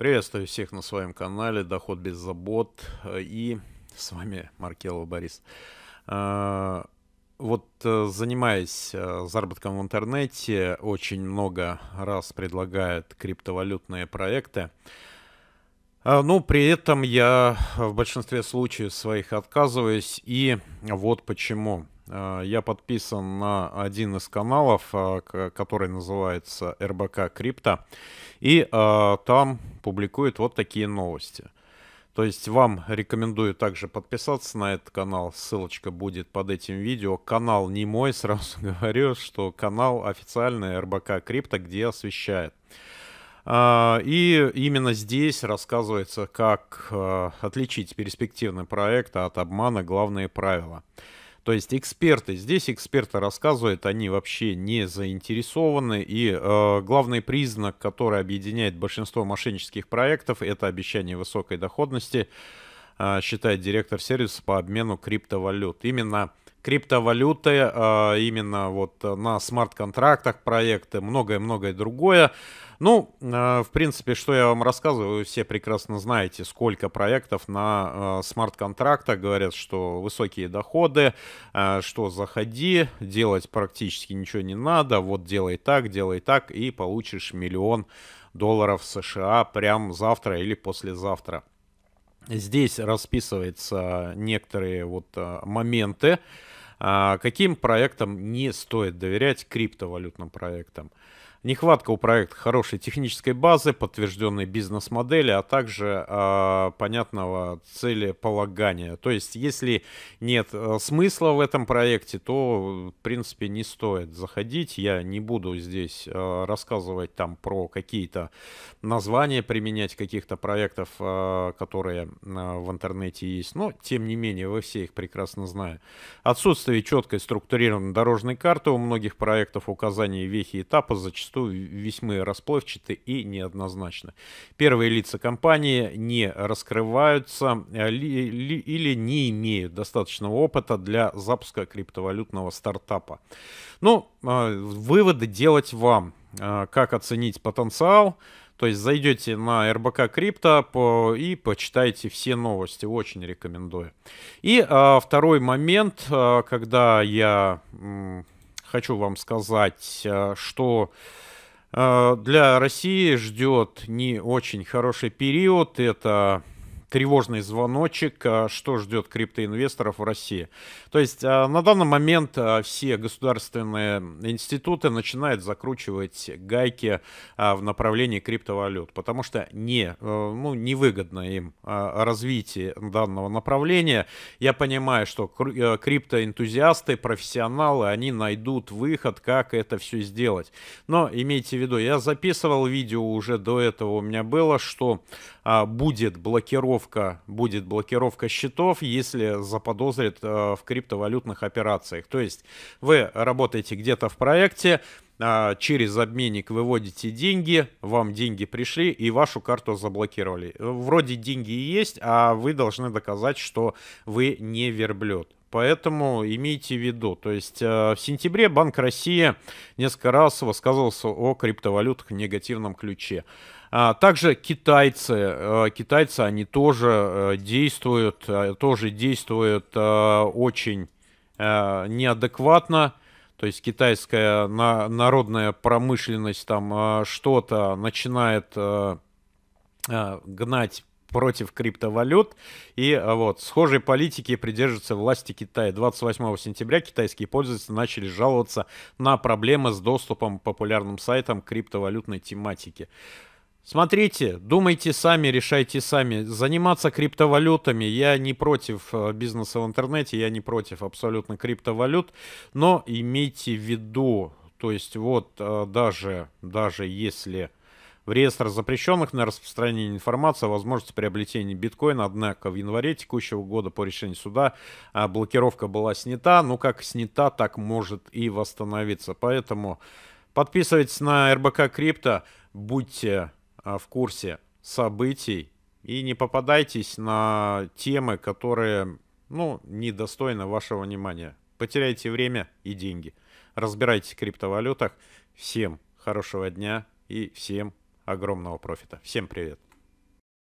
Приветствую всех на своем канале «Доход без забот» и с вами Маркелов Борис. А, вот э, занимаясь э, заработком в интернете, очень много раз предлагают криптовалютные проекты. А, ну, при этом я в большинстве случаев своих отказываюсь, и вот почему. А, я подписан на один из каналов, а, который называется РБК Крипто. И а, там публикуют вот такие новости. То есть вам рекомендую также подписаться на этот канал. Ссылочка будет под этим видео. Канал не мой, сразу говорю, что канал официальный РБК Крипто, где освещает. И именно здесь рассказывается, как отличить перспективный проект от обмана, главные правила. То есть эксперты, здесь эксперты рассказывают, они вообще не заинтересованы. И э, главный признак, который объединяет большинство мошеннических проектов, это обещание высокой доходности, э, считает директор сервиса по обмену криптовалют. Именно э, криптовалюты, а, именно вот на смарт-контрактах проекты, многое-многое другое. Ну, а, в принципе, что я вам рассказываю, вы все прекрасно знаете, сколько проектов на а, смарт-контрактах говорят, что высокие доходы, что заходи, делать практически ничего не надо, вот делай так, делай так, и получишь миллион долларов США прямо завтра или послезавтра. Здесь расписываются некоторые вот э, моменты, а, каким проектам не стоит доверять криптовалютным проектам. Нехватка у проекта хорошей технической базы, подтвержденной бизнес-модели, а также э, понятного целеполагания. То есть, если нет э, смысла в этом проекте, то, в принципе, не стоит заходить. Я не буду здесь э, рассказывать там про какие-то названия применять каких-то проектов, э, которые э, в интернете есть. Но, тем не менее, вы все их прекрасно знаете. Отсутствие четкой структурированной дорожной карты у многих проектов, указание вехи этапа зачастую зачастую весьма расплывчаты и неоднозначны. Первые лица компании не раскрываются э, или не имеют достаточного опыта для запуска криптовалютного стартапа. Ну, э, выводы делать вам. Э, как оценить потенциал? То есть зайдете на РБК Крипто и почитайте все новости. Очень рекомендую. И а, второй момент, а, когда я хочу вам сказать, э, что э, для России ждет не очень хороший период. Это тревожный звоночек, э, что ждет криптоинвесторов в России. То есть э, на данный момент э, все государственные институты начинают закручивать гайки в направлении криптовалют, потому что не, ну, невыгодно им развитие данного направления. Я понимаю, что криптоэнтузиасты, профессионалы, они найдут выход, как это все сделать. Но имейте в виду, я записывал видео уже до этого, у меня было, что а, будет блокировка блокировка, будет блокировка счетов, если заподозрит э, в криптовалютных операциях. То есть вы работаете где-то в проекте, а, через обменник выводите деньги, вам деньги пришли и вашу карту заблокировали. Вроде деньги и есть, а вы должны доказать, что вы не верблюд. Поэтому имейте в виду, то есть э, в сентябре Банк России несколько раз высказывался о криптовалютах в негативном ключе. А, также китайцы, э, китайцы, они тоже э, действуют, э, тоже действуют очень неадекватно. То есть китайская народная промышленность там что-то начинает гнать против криптовалют. И вот схожей политики придерживаются власти Китая. 28 сентября китайские пользователи начали жаловаться на проблемы с доступом к популярным сайтам криптовалютной тематики. Смотрите, думайте сами, решайте сами. Заниматься криптовалютами я не против э, бизнеса в интернете, я не против абсолютно криптовалют, но имейте в виду, то есть вот э, даже, даже если в реестр запрещенных на распространение информации о возможности приобретения биткоина, однако в январе текущего года по решению суда а, блокировка была снята, ну как снята, так может и восстановиться. Поэтому подписывайтесь на РБК Крипто, будьте а, в курсе событий и не попадайтесь на темы, которые, ну, недостойны вашего внимания. Потеряйте время и деньги. Разбирайтесь в криптовалютах. Всем хорошего дня и всем огромного профита. Всем привет.